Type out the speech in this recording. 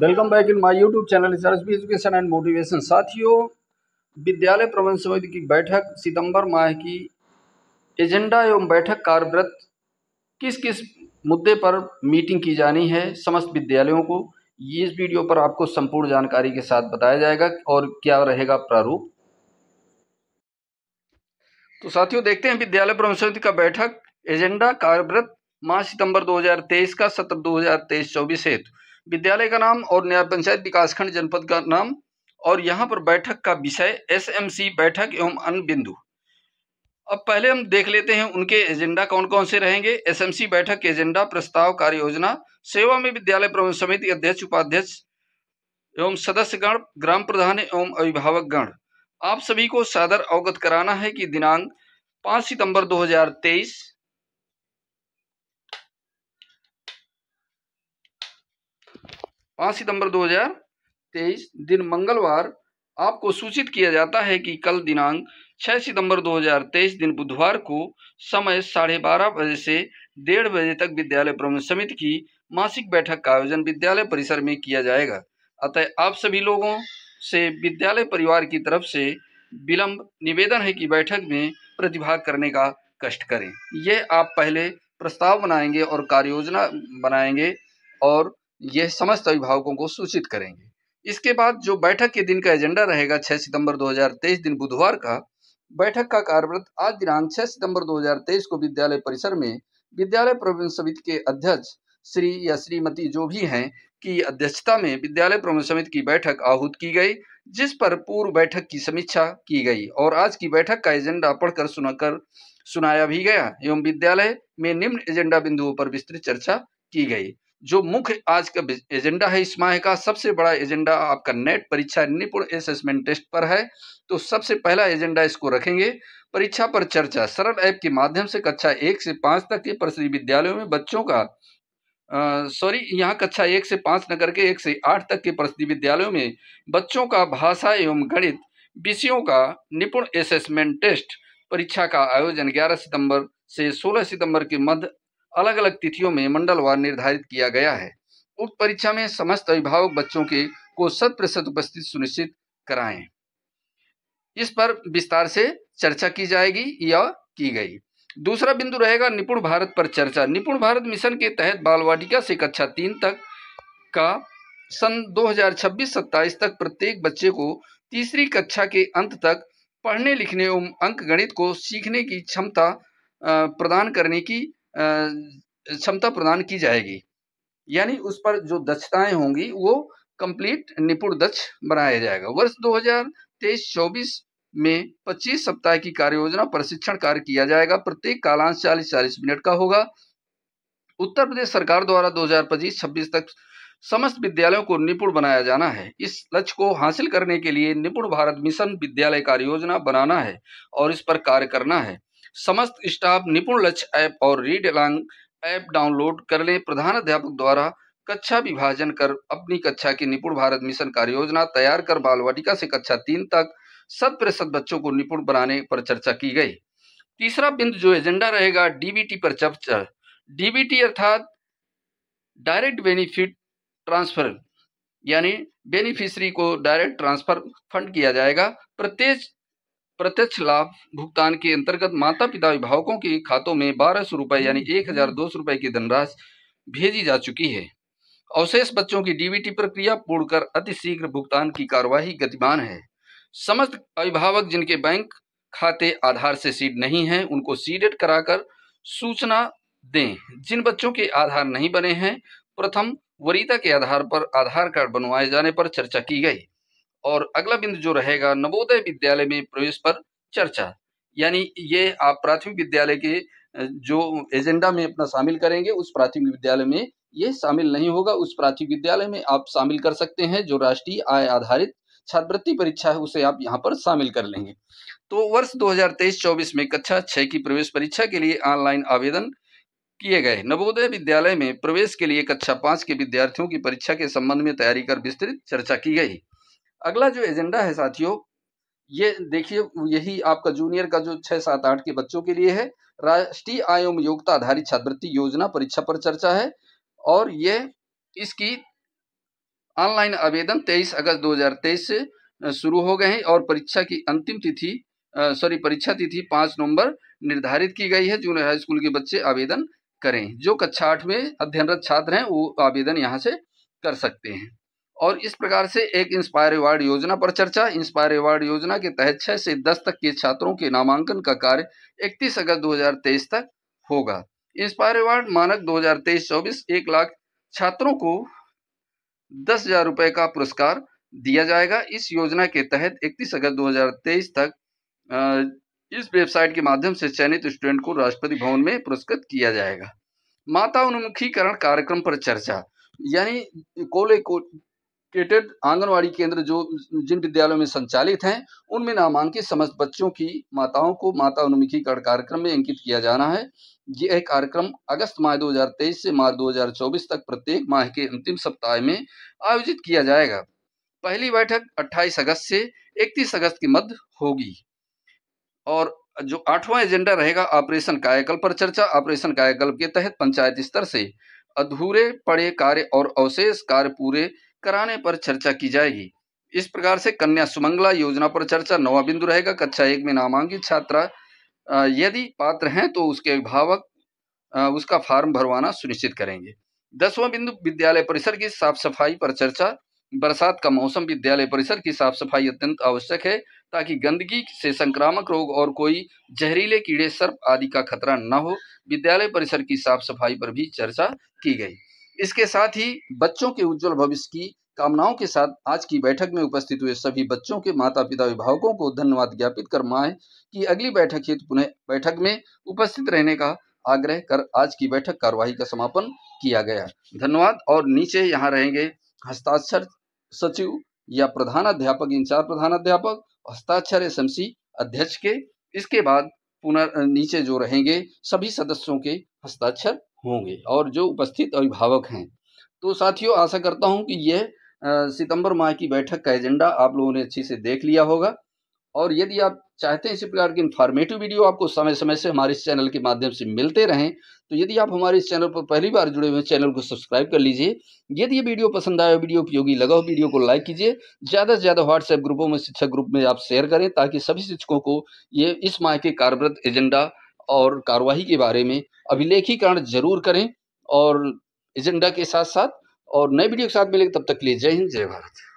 welcome back in my YouTube channel B education and motivation साथियों विद्यालय प्रबंध समिति की बैठक सितंबर माह की एजेंडा एवं बैठक कार्यव्रत किस किस मुद्दे पर मीटिंग की जानी है समस्त विद्यालयों को इस वीडियो पर आपको संपूर्ण जानकारी के साथ बताया जाएगा और क्या रहेगा प्रारूप तो साथियों देखते हैं विद्यालय प्रबंध समिति का बैठक एजेंडा कार्यव्रत माह सितंबर दो का सत्र 2023-24 हेतु विद्यालय का नाम और न्याय पंचायत विकासखंड जनपद का नाम और यहाँ पर बैठक का विषय एसएमसी बैठक एवं अन्य बिंदु अब पहले हम देख लेते हैं उनके एजेंडा कौन कौन से रहेंगे एसएमसी बैठक के एजेंडा प्रस्ताव कार्य योजना सेवा में विद्यालय प्रबंध समिति अध्यक्ष उपाध्यक्ष एवं सदस्यगण ग्राम प्रधान एवं अभिभावक गण आप सभी को सादर अवगत कराना है कि दिनांक पाँच सितंबर दो पाँच सितंबर 2023 दिन मंगलवार आपको सूचित किया जाता है कि कल दिनांक 6 सितंबर 2023 दिन बुधवार को समय साढ़े बारह बजे से डेढ़ बजे तक विद्यालय प्रबंध समिति की मासिक बैठक का आयोजन विद्यालय परिसर में किया जाएगा अतः आप सभी लोगों से विद्यालय परिवार की तरफ से विलम्ब निवेदन है कि बैठक में प्रतिभाग करने का कष्ट करें यह आप पहले प्रस्ताव बनाएंगे और कार्य योजना बनाएंगे और ये समस्त अभिभावकों को सूचित करेंगे इसके बाद जो बैठक के दिन का एजेंडा रहेगा 6 सितंबर 2023 दिन बुधवार का बैठक का कार्यव्रत आज दिनांक 6 सितंबर 2023 को विद्यालय परिसर में विद्यालय प्रबंध समिति के अध्यक्ष श्री या श्रीमती जो भी हैं की अध्यक्षता में विद्यालय प्रबंधन समिति की बैठक आहूत की गई जिस पर पूर्व बैठक की समीक्षा की गई और आज की बैठक का एजेंडा पढ़कर सुनाकर सुनाया भी गया एवं विद्यालय में निम्न एजेंडा बिंदुओं पर विस्तृत चर्चा की गई जो मुख्य आज का एजेंडा है इस माह का सबसे बड़ा एजेंडा आपका नेट परीक्षा निपुण असेसमेंट टेस्ट पर है तो सबसे पहला एजेंडा इसको रखेंगे परीक्षा पर चर्चा सरल ऐप के माध्यम से कक्षा एक से पाँच तक के प्रसिद्ध विद्यालयों में बच्चों का सॉरी यहाँ कक्षा एक से पाँच न करके एक से आठ तक के प्रसिद्ध विद्यालयों में बच्चों का भाषा एवं गणित विषयों का निपुण असेसमेंट टेस्ट परीक्षा का आयोजन 11 सितंबर से 16 सितंबर के मध्य अलग अलग तिथियों में मंडलवार निर्धारित किया गया है उक्त परीक्षा में समस्त अभिभावक बच्चों के को शत प्रतिशत उपस्थित सुनिश्चित कराएं इस पर विस्तार से चर्चा की जाएगी या की गई दूसरा बिंदु रहेगा निपुण भारत पर चर्चा निपुण भारत मिशन के तहत बाल वाटिका से कक्षा तीन तक का सन 2026-27 तक प्रत्येक बच्चे को तीसरी कक्षा के अंत तक पढ़ने लिखने एवं अंक गणित को सीखने की क्षमता प्रदान करने की क्षमता प्रदान की जाएगी यानी उस पर जो दक्षताएं होंगी वो कंप्लीट निपुण दक्ष बनाया जाएगा वर्ष 2023-24 में 25 सप्ताह की कार्य योजना प्रशिक्षण कार्य किया जाएगा प्रत्येक कालांश चालीस चालीस मिनट का होगा उत्तर प्रदेश सरकार द्वारा 2025-26 तक समस्त विद्यालयों को निपुण बनाया जाना है इस लक्ष्य को हासिल करने के लिए निपुण भारत मिशन विद्यालय कार्य योजना बनाना है और इस पर कार्य करना है समस्त स्टाफ निपुण लक्ष्य ऐप और रीड अलॉन्ग ऐप डाउनलोड कर लें प्रधान अध्यापक द्वारा कक्षा विभाजन कर अपनी कक्षा की निपुण भारत मिशन कार्य योजना तैयार कर बाल वाटिका से कक्षा तीन तक शत प्रतिशत बच्चों को निपुण बनाने पर चर्चा की गई तीसरा बिंदु जो एजेंडा रहेगा डीबीटी पर चर्चा डीबीटी अर्थात डायरेक्ट बेनिफिट ट्रांसफर यानी बेनिफिशरी को डायरेक्ट ट्रांसफर फंड किया जाएगा प्रत्येक प्रत्यक्ष लाभ भुगतान के अंतर्गत माता पिता अभिभावकों के खातों में बारह सौ रुपए यानी एक हजार दो सौ रुपए की धनराशि भेजी जा चुकी है अवशेष बच्चों की डीबीटी प्रक्रिया पूर्ण कर अतिशीघ्र भुगतान की कार्यवाही गतिमान है समस्त अभिभावक जिनके बैंक खाते आधार से सीड नहीं हैं उनको सीडेड कराकर सूचना दें जिन बच्चों के आधार नहीं बने हैं प्रथम वरीता के आधार पर आधार कार्ड बनवाए जाने पर चर्चा की गई और अगला बिंदु जो रहेगा नवोदय विद्यालय में प्रवेश पर चर्चा यानी ये आप प्राथमिक विद्यालय के जो एजेंडा में अपना शामिल करेंगे उस प्राथमिक विद्यालय में ये शामिल नहीं होगा उस प्राथमिक विद्यालय में आप शामिल कर सकते हैं जो राष्ट्रीय आय आधारित छात्रवृत्ति परीक्षा है उसे आप यहाँ पर शामिल कर लेंगे तो वर्ष 2023-24 में कक्षा छः की प्रवेश परीक्षा के लिए ऑनलाइन आवेदन किए गए नवोदय विद्यालय में प्रवेश के लिए कक्षा पांच के विद्यार्थियों की परीक्षा के संबंध में तैयारी कर विस्तृत चर्चा की गई अगला जो एजेंडा है साथियों ये देखिए यही आपका जूनियर का जो छह सात आठ के बच्चों के लिए है राष्ट्रीय आयोग योग्यता आधारित छात्रवृत्ति योजना परीक्षा पर चर्चा है और ये इसकी ऑनलाइन आवेदन 23 अगस्त 2023 से शुरू हो गए हैं और परीक्षा की अंतिम तिथि सॉरी परीक्षा तिथि पांच नवंबर निर्धारित की गई है जूनियर हाई स्कूल के बच्चे आवेदन करें जो कक्षा आठ में अध्ययनरत छात्र हैं वो आवेदन यहाँ से कर सकते हैं और इस प्रकार से एक इंस्पायर अवार्ड योजना पर चर्चा इंस्पायर अवार्ड योजना के तहत छह से दस तक के छात्रों के नामांकन का कार्य इकतीस अगस्त दो तक होगा इंस्पायर अवार्ड मानक 2023-24 एक लाख छात्रों को दस हजार रुपये का पुरस्कार दिया जाएगा इस योजना के तहत 31 अगस्त 2023 तक इस वेबसाइट के माध्यम से चयनित स्टूडेंट को राष्ट्रपति भवन में पुरस्कृत किया जाएगा माता उन्मुखीकरण कार्यक्रम पर चर्चा यानी कोले को टेटेड आंगनवाड़ी केंद्र जो जिन विद्यालयों में संचालित हैं उनमें नामांकित समस्त बच्चों की माताओं को माता अनुमुखीकरण कार्यक्रम में अंकित किया जाना है यह कार्यक्रम अगस्त माह 2023 से मार्च 2024 तक प्रत्येक माह के अंतिम सप्ताह में आयोजित किया जाएगा पहली बैठक 28 अगस्त से 31 अगस्त के मध्य होगी और जो आठवां एजेंडा रहेगा ऑपरेशन कायाकल्प पर चर्चा ऑपरेशन कायाकल्प के तहत पंचायत स्तर से अधूरे पड़े कार्य और अवशेष कार्य पूरे कराने पर चर्चा की जाएगी इस प्रकार से कन्या सुमंगला योजना पर चर्चा नवा बिंदु रहेगा कक्षा एक में नामांकित छात्रा यदि पात्र हैं तो उसके अभिभावक उसका फॉर्म भरवाना सुनिश्चित करेंगे दसवां बिंदु विद्यालय परिसर की साफ सफाई पर चर्चा बरसात का मौसम विद्यालय परिसर की साफ सफाई अत्यंत आवश्यक है ताकि गंदगी से संक्रामक रोग और कोई जहरीले कीड़े सर्प आदि का खतरा न हो विद्यालय परिसर की साफ सफाई पर भी चर्चा की गई इसके साथ ही बच्चों के उज्जवल भविष्य की कामनाओं के साथ आज की बैठक में उपस्थित हुए सभी बच्चों के माता पिता अभिभावकों को धन्यवाद ज्ञापित कर माए की अगली बैठक हेतु पुनः बैठक में उपस्थित रहने का आग्रह कर आज की बैठक कार्यवाही का समापन किया गया धन्यवाद और नीचे यहाँ रहेंगे हस्ताक्षर सचिव या प्रधान प्रधानाध्यापक इंचार्ज प्रधानाध्यापक हस्ताक्षर एस अध्यक्ष के इसके बाद पुनः नीचे जो रहेंगे सभी सदस्यों के हस्ताक्षर होंगे और जो उपस्थित अभिभावक हैं तो साथियों आशा करता हूं कि यह सितंबर माह की बैठक का एजेंडा आप लोगों ने अच्छे से देख लिया होगा और यदि आप चाहते हैं इसी प्रकार की इन्फॉर्मेटिव वीडियो आपको समय समय से हमारे इस चैनल के माध्यम से मिलते रहें तो यदि आप हमारे इस चैनल पर पहली बार जुड़े हुए चैनल को सब्सक्राइब कर लीजिए यदि ये वीडियो पसंद आया वीडियो उपयोगी लगा हो वीडियो को लाइक कीजिए ज़्यादा से ज़्यादा व्हाट्सएप ग्रुपों में शिक्षक ग्रुप में आप शेयर करें ताकि सभी शिक्षकों को ये इस माह के कार्यरत एजेंडा और कार्रवाई के बारे में अभिलेखीकरण जरूर करें और एजेंडा के साथ साथ और नए वीडियो के साथ मिलेंगे तब तक के लिए जय हिंद जय भारत